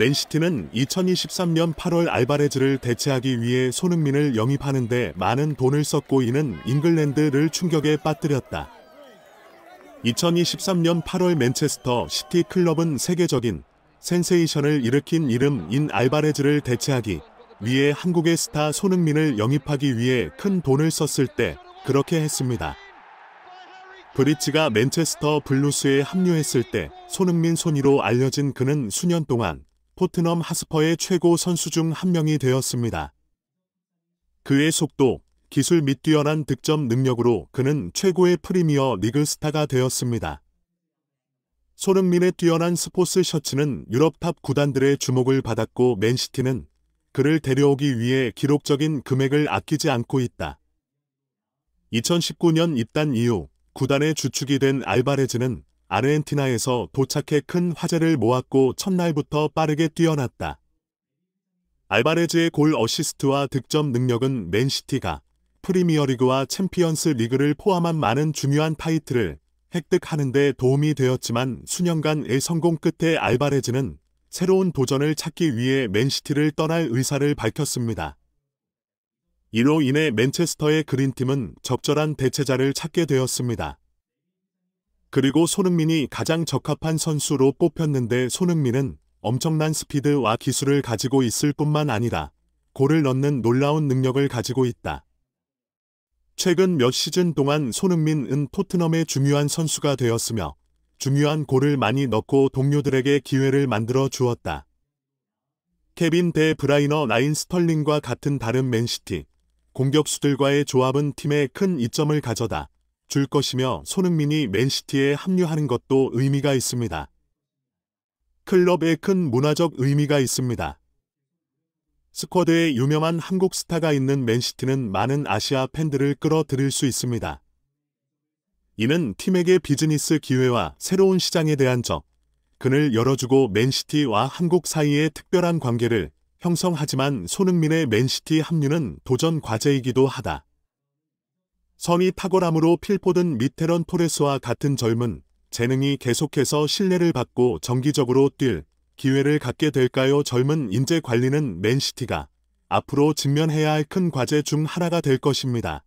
맨시티는 2023년 8월 알바레즈를 대체하기 위해 손흥민을 영입하는데 많은 돈을 썼고 이는 잉글랜드를 충격에 빠뜨렸다. 2023년 8월 맨체스터 시티 클럽은 세계적인 센세이션을 일으킨 이름인 알바레즈를 대체하기 위해 한국의 스타 손흥민을 영입하기 위해 큰 돈을 썼을 때 그렇게 했습니다. 브리츠가 맨체스터 블루스에 합류했을 때 손흥민 손이로 알려진 그는 수년 동안 포트넘 하스퍼의 최고 선수 중 한 명이 되었습니다. 그의 속도, 기술 및 뛰어난 득점 능력으로 그는 최고의 프리미어 리그 스타가 되었습니다. 손흥민의 뛰어난 스포츠 셔츠는 유럽 탑 구단들의 주목을 받았고 맨시티는 그를 데려오기 위해 기록적인 금액을 아끼지 않고 있다. 2019년 입단 이후 구단의 주축이 된 알바레즈는 아르헨티나에서 도착해 큰 화제를 모았고 첫날부터 빠르게 뛰어났다. 알바레즈의 골 어시스트와 득점 능력은 맨시티가 프리미어리그와 챔피언스 리그를 포함한 많은 중요한 타이틀을 획득하는 데 도움이 되었지만 수년간의 성공 끝에 알바레즈는 새로운 도전을 찾기 위해 맨시티를 떠날 의사를 밝혔습니다. 이로 인해 맨체스터의 그린팀은 적절한 대체자를 찾게 되었습니다. 그리고 손흥민이 가장 적합한 선수로 뽑혔는데 손흥민은 엄청난 스피드와 기술을 가지고 있을 뿐만 아니라 골을 넣는 놀라운 능력을 가지고 있다. 최근 몇 시즌 동안 손흥민은 토트넘의 중요한 선수가 되었으며 중요한 골을 많이 넣고 동료들에게 기회를 만들어 주었다. 케빈 대 브라이너 라인 스털링과 같은 다른 맨시티 공격수들과의 조합은 팀에 큰 이점을 가져다 줄 것이며 손흥민이 맨시티에 합류하는 것도 의미가 있습니다. 클럽에 큰 문화적 의미가 있습니다. 스쿼드에 유명한 한국 스타가 있는 맨시티는 많은 아시아 팬들을 끌어들일 수 있습니다. 이는 팀에게 비즈니스 기회와 새로운 시장에 대한 적, 그늘 열어주고 맨시티와 한국 사이의 특별한 관계를 형성하지만 손흥민의 맨시티 합류는 도전 과제이기도 하다. 선이 탁월함으로 필포든 미테런 토레스와 같은 젊은 재능이 계속해서 신뢰를 받고 정기적으로 뛸 기회를 갖게 될까요? 젊은 인재 관리는 맨시티가 앞으로 직면해야 할 큰 과제 중 하나가 될 것입니다.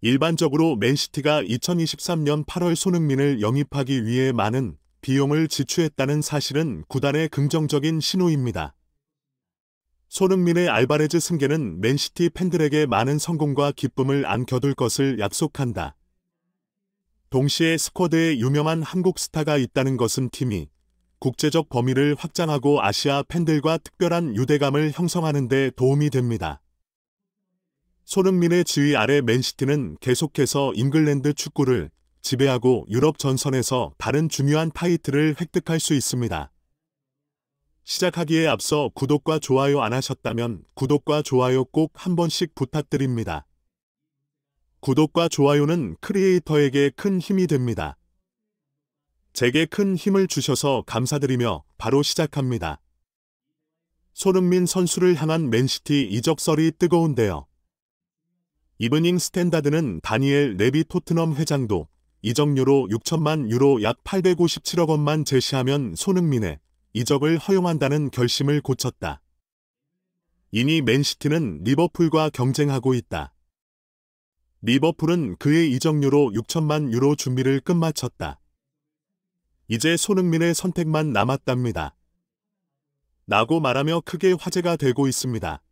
일반적으로 맨시티가 2023년 8월 손흥민을 영입하기 위해 많은 비용을 지출했다는 사실은 구단의 긍정적인 신호입니다. 손흥민의 알바레즈 승계는 맨시티 팬들에게 많은 성공과 기쁨을 안겨둘 것을 약속한다. 동시에 스쿼드에 유명한 한국 스타가 있다는 것은 팀이 국제적 범위를 확장하고 아시아 팬들과 특별한 유대감을 형성하는 데 도움이 됩니다. 손흥민의 지휘 아래 맨시티는 계속해서 잉글랜드 축구를 지배하고 유럽 전선에서 다른 중요한 타이틀을 획득할 수 있습니다. 시작하기에 앞서 구독과 좋아요 안 하셨다면 구독과 좋아요 꼭 한 번씩 부탁드립니다. 구독과 좋아요는 크리에이터에게 큰 힘이 됩니다. 제게 큰 힘을 주셔서 감사드리며 바로 시작합니다. 손흥민 선수를 향한 맨시티 이적설이 뜨거운데요. 이브닝 스탠다드는 다니엘 레비 토트넘 회장도 이적료로 6천만 유로 약 857억 원만 제시하면 손흥민의 이적을 허용한다는 결심을 고쳤다. 이니 맨시티는 리버풀과 경쟁하고 있다. 리버풀은 그의 이적료로 6천만 유로 준비를 끝마쳤다. 이제 손흥민의 선택만 남았답니다. 라고 말하며 크게 화제가 되고 있습니다.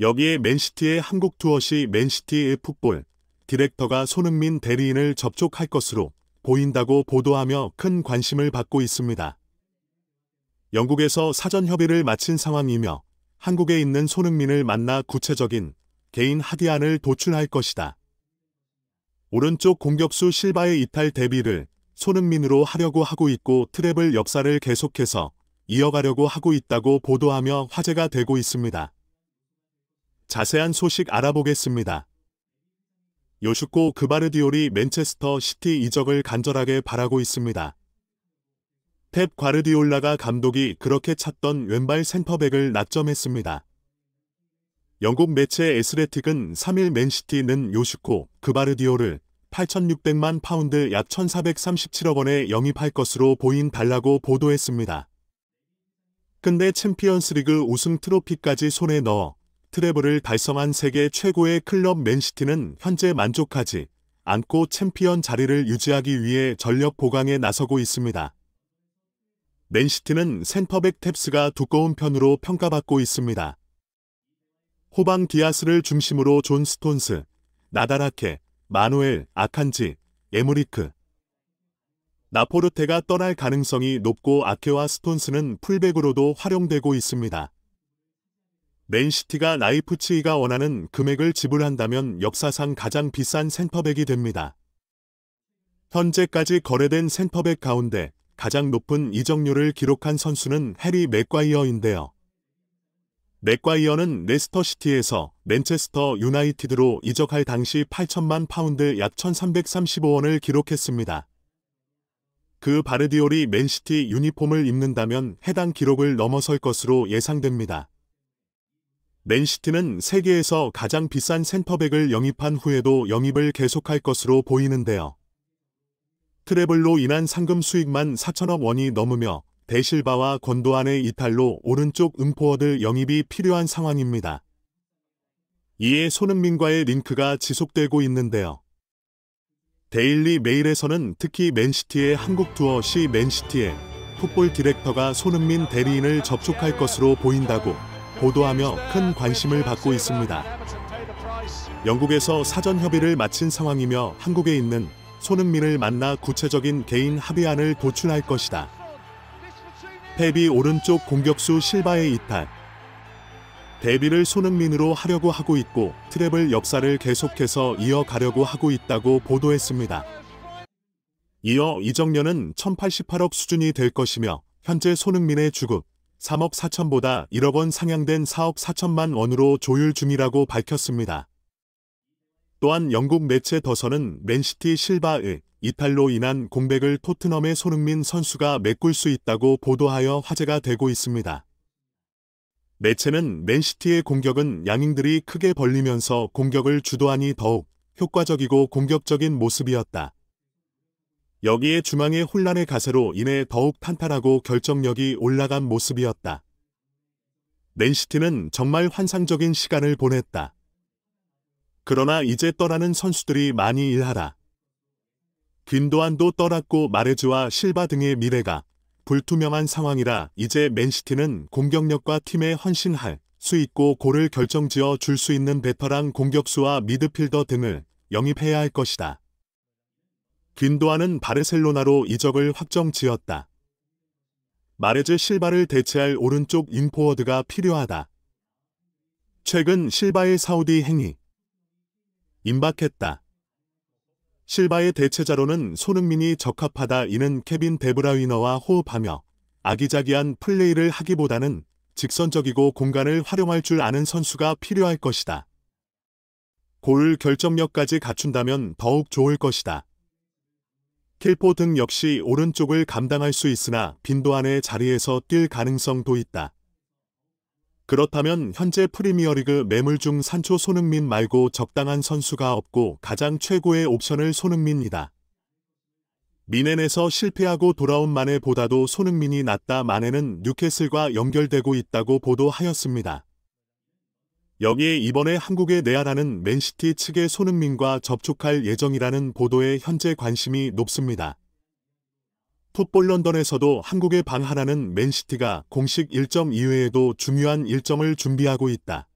여기에 맨시티의 한국 투어시 맨시티의 풋볼 디렉터가 손흥민 대리인을 접촉할 것으로 보인다고 보도하며 큰 관심을 받고 있습니다. 영국에서 사전 협의를 마친 상황이며 한국에 있는 손흥민을 만나 구체적인 개인 합의안을 도출할 것이다. 오른쪽 공격수 실바의 이탈 대비를 손흥민으로 하려고 하고 있고 트랩을 역사를 계속해서 이어가려고 하고 있다고 보도하며 화제가 되고 있습니다. 자세한 소식 알아보겠습니다. 요슈코 그바르디올이 맨체스터 시티 이적을 간절하게 바라고 있습니다. 펩 과르디올라가 감독이 그렇게 찾던 왼발 센터백을 낙점했습니다. 영국 매체 에스레틱은 3일 맨시티는 요시코 그바르디오를 8,600만 파운드 약 1,437억 원에 영입할 것으로 보인 달라고 보도했습니다. 근데 챔피언스리그 우승 트로피까지 손에 넣어 트래블을 달성한 세계 최고의 클럽 맨시티는 현재 만족하지 않고 챔피언 자리를 유지하기 위해 전력 보강에 나서고 있습니다. 맨시티는 센터백 탭스가 두꺼운 편으로 평가받고 있습니다. 호방 디아스를 중심으로 존 스톤스, 나다라케, 마누엘, 아칸지, 에무리크. 나포르테가 떠날 가능성이 높고 아케와 스톤스는 풀백으로도 활용되고 있습니다. 맨시티가 라이프치히가 원하는 금액을 지불한다면 역사상 가장 비싼 센터백이 됩니다. 현재까지 거래된 센터백 가운데 가장 높은 이적률을 기록한 선수는 해리 맥과이어인데요. 맥과이어는 레스터시티에서 맨체스터 유나이티드로 이적할 당시 8천만 파운드 약 1335원을 기록했습니다. 그 바르디올이 맨시티 유니폼을 입는다면 해당 기록을 넘어설 것으로 예상됩니다. 맨시티는 세계에서 가장 비싼 센터백을 영입한 후에도 영입을 계속할 것으로 보이는데요. 트래블로 인한 상금 수익만 4천억 원이 넘으며 대실바와 권도안의 이탈로 오른쪽 음포어들 영입이 필요한 상황입니다. 이에 손흥민과의 링크가 지속되고 있는데요. 데일리 메일에서는 특히 맨시티의 한국 투어 시 맨시티의 풋볼 디렉터가 손흥민 대리인을 접촉할 것으로 보인다고 보도하며 큰 관심을 받고 있습니다. 영국에서 사전 협의를 마친 상황이며 한국에 있는 손흥민을 만나 구체적인 개인 합의안을 도출할 것이다. 페비 오른쪽 공격수 실바의 이탈. 데뷔를 손흥민으로 하려고 하고 있고 트랩을 역사를 계속해서 이어가려고 하고 있다고 보도했습니다. 이어 이정년은 1088억 수준이 될 것이며 현재 손흥민의 주급 3억 4천보다 1억 원 상향된 4억 4천만 원으로 조율 중이라고 밝혔습니다. 또한 영국 매체 더선은 맨시티 실바의 이탈로 인한 공백을 토트넘의 손흥민 선수가 메꿀 수 있다고 보도하여 화제가 되고 있습니다. 매체는 맨시티의 공격은 양잉들이 크게 벌리면서 공격을 주도하니 더욱 효과적이고 공격적인 모습이었다. 여기에 중앙의 혼란의 가세로 인해 더욱 탄탄하고 결정력이 올라간 모습이었다. 맨시티는 정말 환상적인 시간을 보냈다. 그러나 이제 떠나는 선수들이 많이 일하라. 빈도안도 떠났고 마레즈와 실바 등의 미래가 불투명한 상황이라 이제 맨시티는 공격력과 팀에 헌신할 수 있고 골을 결정지어 줄 수 있는 베테랑 공격수와 미드필더 등을 영입해야 할 것이다. 빈도안은 바르셀로나로 이적을 확정지었다. 마레즈 실바를 대체할 오른쪽 인포워드가 필요하다. 최근 실바의 사우디 행위 임박했다. 실바의 대체자로는 손흥민이 적합하다 이는 케빈 데브라위너와 호흡하며 아기자기한 플레이를 하기보다는 직선적이고 공간을 활용할 줄 아는 선수가 필요할 것이다. 골 결정력까지 갖춘다면 더욱 좋을 것이다. 킬포 등 역시 오른쪽을 감당할 수 있으나 빈도 안에 자리에서 뛸 가능성도 있다. 그렇다면 현재 프리미어리그 매물 중 산초 손흥민 말고 적당한 선수가 없고 가장 최고의 옵션을 손흥민이다. 미넨에서 실패하고 돌아온 만에보다도 손흥민이 낫다 만에는 뉴캐슬과 연결되고 있다고 보도하였습니다. 여기에 이번에 한국의내아라는 맨시티 측의 손흥민과 접촉할 예정이라는 보도에 현재 관심이 높습니다. 풋볼 런던에서도 한국에 방한하는 맨시티가 공식 1점 이외에도 중요한 일정을 준비하고 있다.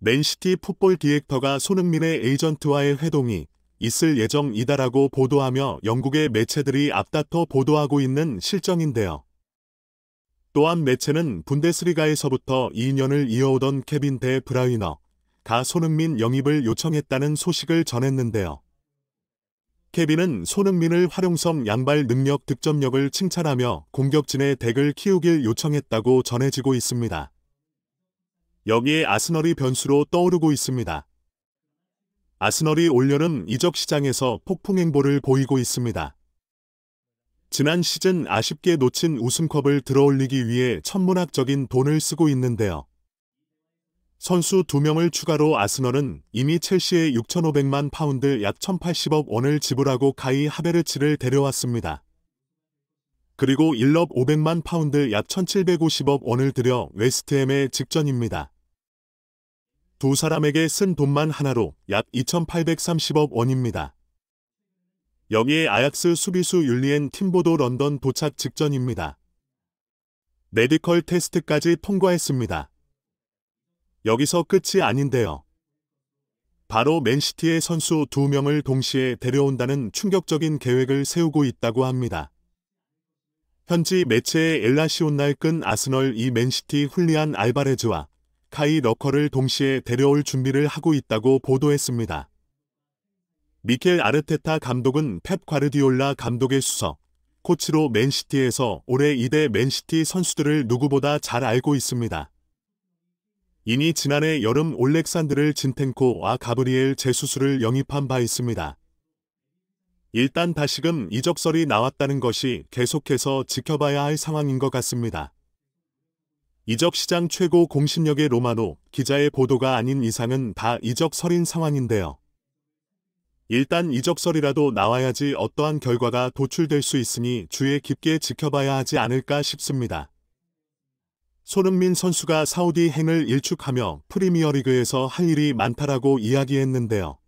맨시티 풋볼 디렉터가 손흥민의 에이전트와의 회동이 있을 예정이다라고 보도하며 영국의 매체들이 앞다퉈 보도하고 있는 실정인데요. 또한 매체는 분데스리가에서부터 2년을 이어오던 케빈 대 브라이너, 가 손흥민 영입을 요청했다는 소식을 전했는데요. 케빈은 손흥민을 활용성 양발 능력 득점력을 칭찬하며 공격진의 덱을 키우길 요청했다고 전해지고 있습니다. 여기에 아스널이 변수로 떠오르고 있습니다. 아스널이 올여름 이적 시장에서 폭풍 행보를 보이고 있습니다. 지난 시즌 아쉽게 놓친 우승컵을 들어올리기 위해 천문학적인 돈을 쓰고 있는데요. 선수 2명을 추가로 아스널은 이미 첼시의 6,500만 파운드 약 1,080억 원을 지불하고 가이 하베르츠를 데려왔습니다. 그리고 1럽 500만 파운드 약 1,750억 원을 들여 웨스트햄의 직전입니다. 두 사람에게 쓴 돈만 하나로 약 2,830억 원입니다. 여기에 아약스 수비수 율리엔 팀보도 런던 도착 직전입니다. 메디컬 테스트까지 통과했습니다. 여기서 끝이 아닌데요. 바로 맨시티의 선수 두명을 동시에 데려온다는 충격적인 계획을 세우고 있다고 합니다. 현지 매체의 엘라시온날 끈 아스널 이 맨시티 훌리안 알바레즈와 카이 러커를 동시에 데려올 준비를 하고 있다고 보도했습니다. 미켈 아르테타 감독은 펩 과르디올라 감독의 수석, 코치로 맨시티에서 올해 2대 맨시티 선수들을 누구보다 잘 알고 있습니다. 이미 지난해 여름 올렉산드를 진텐코와 가브리엘 제수술을 영입한 바 있습니다. 일단 다시금 이적설이 나왔다는 것이 계속해서 지켜봐야 할 상황인 것 같습니다. 이적 시장 최고 공신력의 로마노 기자의 보도가 아닌 이상은 다 이적설인 상황인데요. 일단 이적설이라도 나와야지 어떠한 결과가 도출될 수 있으니 주의 깊게 지켜봐야 하지 않을까 싶습니다. 손흥민 선수가 사우디 행을 일축하며 프리미어리그에서 할 일이 많다라고 이야기했는데요.